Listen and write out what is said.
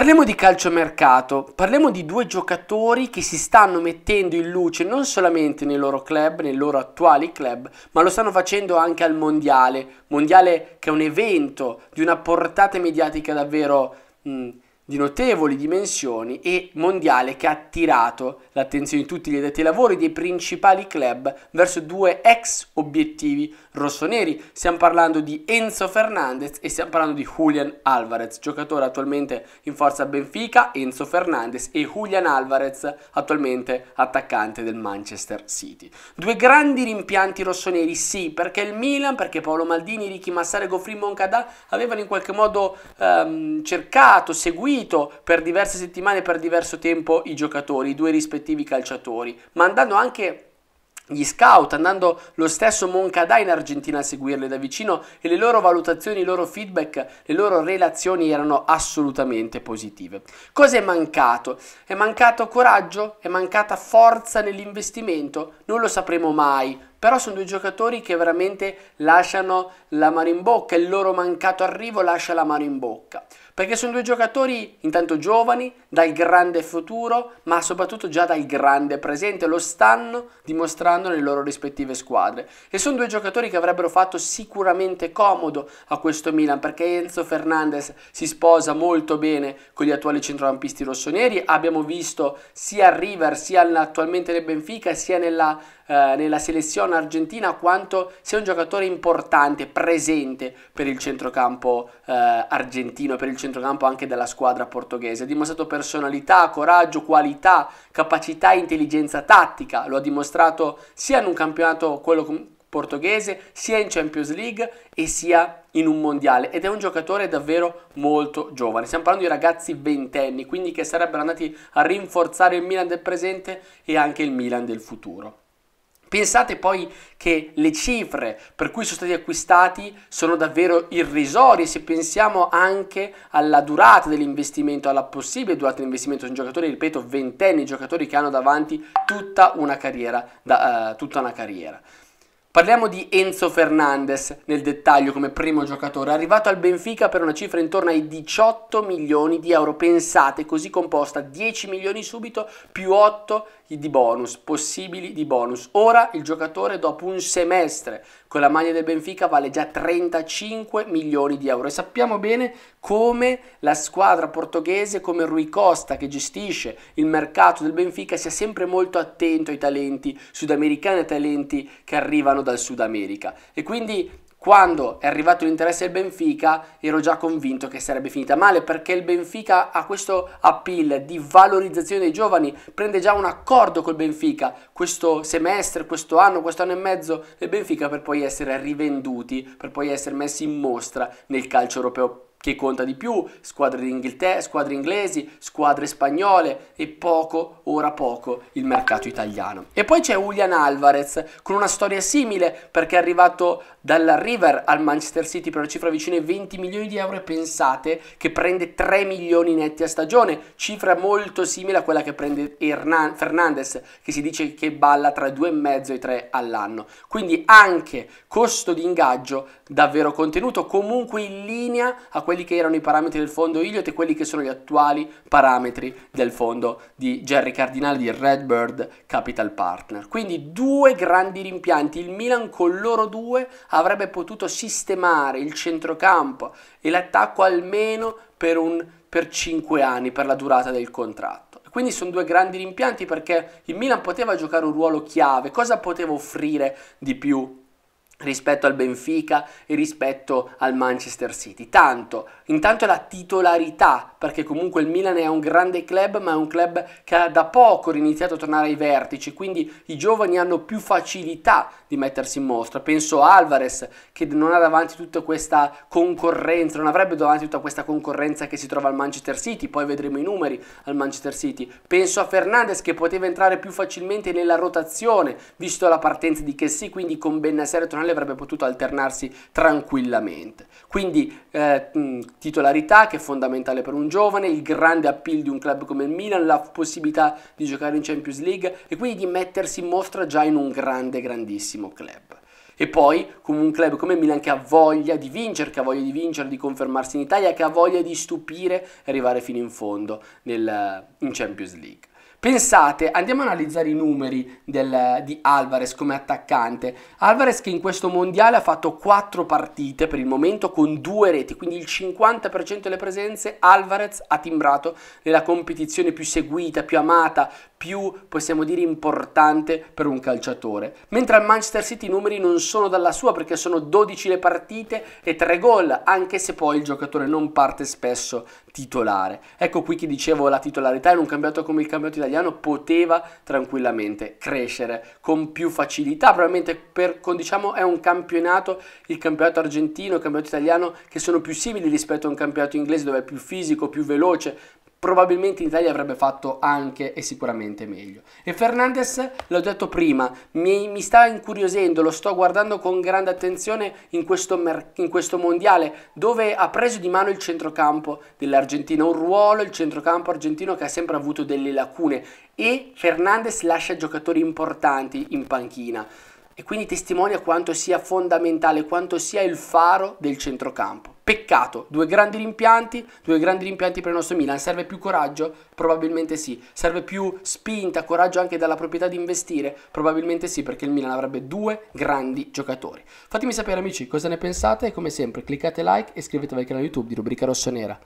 Parliamo di calciomercato, parliamo di due giocatori che si stanno mettendo in luce non solamente nei loro club, nei loro attuali club, ma lo stanno facendo anche al mondiale, mondiale che è un evento di una portata mediatica davvero mh, di notevoli dimensioni e mondiale che ha attirato l'attenzione di tutti gli addetti ai lavori dei principali club verso due ex obiettivi rossoneri. Stiamo parlando di Enzo Fernandez e stiamo parlando di Julian Alvarez, giocatore attualmente in forza Benfica, Enzo Fernandez e Julian Alvarez, attualmente attaccante del Manchester City. Due grandi rimpianti rossoneri, sì, perché il Milan, perché Paolo Maldini, Ricky Massare, Goffrin Moncada avevano in qualche modo ehm, cercato, seguito seguito per diverse settimane, per diverso tempo i giocatori, i due rispettivi calciatori, mandando anche gli scout, andando lo stesso Moncada in Argentina a seguirle da vicino e le loro valutazioni, i loro feedback, le loro relazioni erano assolutamente positive. Cosa è mancato? È mancato coraggio? È mancata forza nell'investimento? Non lo sapremo mai, però sono due giocatori che veramente lasciano la mano in bocca, il loro mancato arrivo lascia la mano in bocca, perché sono due giocatori intanto giovani, dal grande futuro, ma soprattutto già dal grande presente, lo stanno dimostrando nelle loro rispettive squadre e sono due giocatori che avrebbero fatto sicuramente comodo a questo Milan, perché Enzo Fernandez si sposa molto bene con gli attuali centrocampisti rossoneri, abbiamo visto sia a River, sia attualmente nel Benfica, sia nella, eh, nella selezione in Argentina quanto sia un giocatore importante, presente per il centrocampo eh, argentino, per il centrocampo anche della squadra portoghese. Ha dimostrato personalità, coraggio, qualità, capacità e intelligenza tattica, lo ha dimostrato sia in un campionato, quello con portoghese, sia in Champions League e sia in un mondiale ed è un giocatore davvero molto giovane. Stiamo parlando di ragazzi ventenni, quindi che sarebbero andati a rinforzare il Milan del presente e anche il Milan del futuro. Pensate poi che le cifre per cui sono stati acquistati sono davvero irrisorie se pensiamo anche alla durata dell'investimento, alla possibile durata dell'investimento. Sono giocatori, ripeto, ventenni, giocatori che hanno davanti tutta una carriera. Da, uh, tutta una carriera. Parliamo di Enzo Fernandez nel dettaglio come primo giocatore, arrivato al Benfica per una cifra intorno ai 18 milioni di euro, pensate, così composta 10 milioni subito più 8 milioni di bonus, possibili di bonus. Ora il giocatore dopo un semestre con la maglia del Benfica vale già 35 milioni di euro e sappiamo bene come la squadra portoghese, come Rui Costa che gestisce il mercato del Benfica sia sempre molto attento ai talenti sudamericani e ai talenti che arrivano dal Sud America. E quindi quando è arrivato l'interesse del Benfica ero già convinto che sarebbe finita male perché il Benfica ha questo appeal di valorizzazione dei giovani, prende già un accordo col Benfica questo semestre, questo anno, quest'anno e mezzo del Benfica per poi essere rivenduti, per poi essere messi in mostra nel calcio europeo che conta di più? Squadre, squadre inglesi, squadre spagnole e poco, ora poco, il mercato italiano. E poi c'è Julian Alvarez con una storia simile perché è arrivato dalla River al Manchester City per una cifra vicina ai 20 milioni di euro e pensate che prende 3 milioni netti a stagione, cifra molto simile a quella che prende Hernan Fernandez che si dice che balla tra 2,5 e 3 all'anno. Quindi anche costo di ingaggio davvero contenuto, comunque in linea a quelli che erano i parametri del fondo Iliot e quelli che sono gli attuali parametri del fondo di Jerry Cardinale di Redbird Capital Partner. Quindi due grandi rimpianti, il Milan con loro due avrebbe potuto sistemare il centrocampo e l'attacco almeno per, un, per 5 anni, per la durata del contratto. Quindi sono due grandi rimpianti perché il Milan poteva giocare un ruolo chiave, cosa poteva offrire di più rispetto al Benfica e rispetto al Manchester City. Tanto, intanto la titolarità, perché comunque il Milan è un grande club, ma è un club che ha da poco iniziato a tornare ai vertici, quindi i giovani hanno più facilità di mettersi in mostra. Penso a Alvarez che non ha davanti tutta questa concorrenza, non avrebbe davanti tutta questa concorrenza che si trova al Manchester City, poi vedremo i numeri al Manchester City. Penso a Fernandez che poteva entrare più facilmente nella rotazione, visto la partenza di Chessy, quindi con Bennacer tornare gol avrebbe potuto alternarsi tranquillamente. Quindi eh, titolarità che è fondamentale per un giovane, il grande appeal di un club come il Milan, la possibilità di giocare in Champions League e quindi di mettersi in mostra già in un grande, grandissimo club. E poi con un club come Milan che ha voglia di vincere, che ha voglia di vincere, di confermarsi in Italia, che ha voglia di stupire e arrivare fino in fondo nel, in Champions League. Pensate, andiamo a analizzare i numeri del, di Alvarez come attaccante. Alvarez che in questo mondiale ha fatto 4 partite per il momento con 2 reti, quindi il 50% delle presenze Alvarez ha timbrato nella competizione più seguita, più amata, più possiamo dire importante per un calciatore. Mentre al Manchester City i numeri non sono dalla sua perché sono 12 le partite e 3 gol, anche se poi il giocatore non parte spesso titolare. Ecco qui che dicevo la titolarità in un cambiato come il cambiato italiano italiano poteva tranquillamente crescere con più facilità, probabilmente per, con, diciamo, è un campionato, il campionato argentino, il campionato italiano, che sono più simili rispetto a un campionato inglese dove è più fisico, più veloce, probabilmente in Italia avrebbe fatto anche e sicuramente meglio. E Fernandez, l'ho detto prima, mi, mi sta incuriosendo, lo sto guardando con grande attenzione in questo, mer- in questo mondiale dove ha preso di mano il centrocampo dell'Argentina, un ruolo, il centrocampo argentino che ha sempre avuto delle lacune e Fernandez lascia giocatori importanti in panchina e quindi testimonia quanto sia fondamentale, quanto sia il faro del centrocampo. Peccato, due grandi rimpianti, due grandi rimpianti per il nostro Milan. Serve più coraggio? Probabilmente sì. Serve più spinta, coraggio anche dalla proprietà di investire? Probabilmente sì, perché il Milan avrebbe due grandi giocatori. Fatemi sapere amici cosa ne pensate e come sempre cliccate like e iscrivetevi al canale YouTube di Rubrica Rossonera.